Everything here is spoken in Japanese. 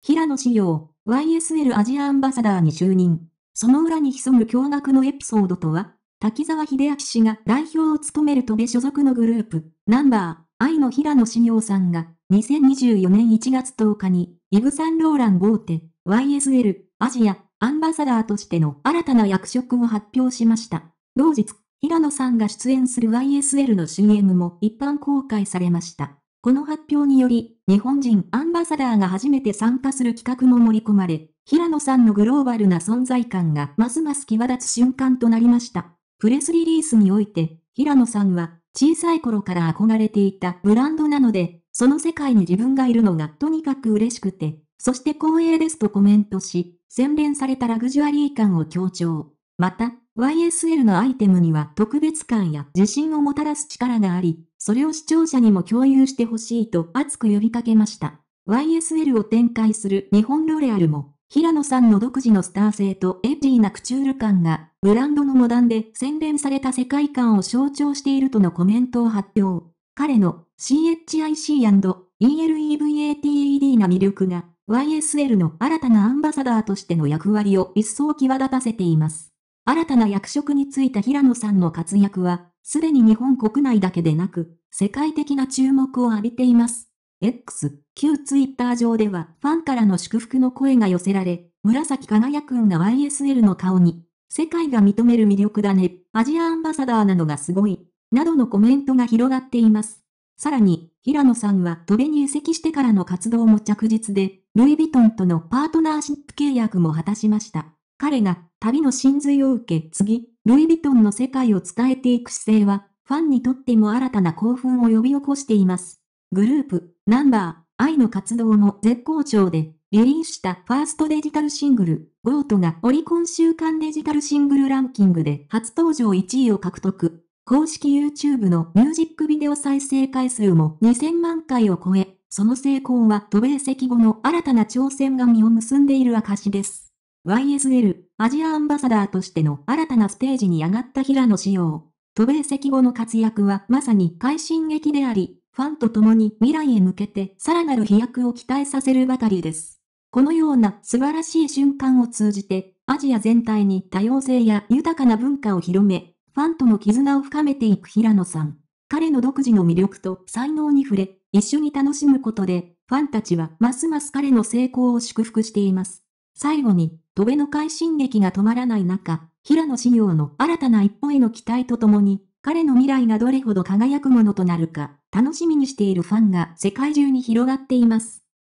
平野志耀、YSL アジアアンバサダーに就任。その裏に潜む驚愕のエピソードとは、滝沢秀明氏が代表を務める戸部所属のグループ、ナンバー、愛の平野志耀さんが、2024年1月10日に、イブ・サンローラン豪邸 YSL、アジア、アンバサダーとしての新たな役職を発表しました。同日、平野さんが出演する YSL の CM も一般公開されました。この発表により、日本人アンバサダーが初めて参加する企画も盛り込まれ、平野さんのグローバルな存在感がますます際立つ瞬間となりました。プレスリリースにおいて、平野さんは小さい頃から憧れていたブランドなので、その世界に自分がいるのがとにかく嬉しくて、そして光栄ですとコメントし、洗練されたラグジュアリー感を強調。また、YSL のアイテムには特別感や自信をもたらす力があり、それを視聴者にも共有してほしいと熱く呼びかけました。YSL を展開する日本ロレアルも、平野さんの独自のスター性とエッジーなクチュール感が、ブランドのモダンで洗練された世界観を象徴しているとのコメントを発表。彼の CHIC&ELEVATED な魅力が YSL の新たなアンバサダーとしての役割を一層際立たせています。新たな役職に就いた平野さんの活躍は、すでに日本国内だけでなく、世界的な注目を浴びています。X、旧ツイッター上ではファンからの祝福の声が寄せられ、紫輝くんが YSL の顔に、世界が認める魅力だね、アジアアンバサダーなのがすごい、などのコメントが広がっています。さらに、平野さんは戸べに移籍してからの活動も着実で、ルイ・ヴィトンとのパートナーシップ契約も果たしました。彼が旅の真髄を受け次、ルイ・ヴィトンの世界を伝えていく姿勢は、ファンにとっても新たな興奮を呼び起こしています。グループ、ナンバー、愛の活動も絶好調で、リリースしたファーストデジタルシングル、ゴートがオリコン週間デジタルシングルランキングで初登場1位を獲得。公式 YouTube のミュージックビデオ再生回数も2000万回を超え、その成功は渡米席後の新たな挑戦が実を結んでいる証です。YSL、アジアアンバサダーとしての新たなステージに上がった平野志耀。渡米席後の活躍はまさに快進撃であり、ファンと共に未来へ向けてさらなる飛躍を期待させるばかりです。このような素晴らしい瞬間を通じて、アジア全体に多様性や豊かな文化を広め、ファンとの絆を深めていく平野さん。彼の独自の魅力と才能に触れ、一緒に楽しむことで、ファンたちはますます彼の成功を祝福しています。最後に、戸辺の快進撃が止まらない中、平野紫耀の新たな一歩への期待とともに、彼の未来がどれほど輝くものとなるか、楽しみにしているファンが世界中に広がっています。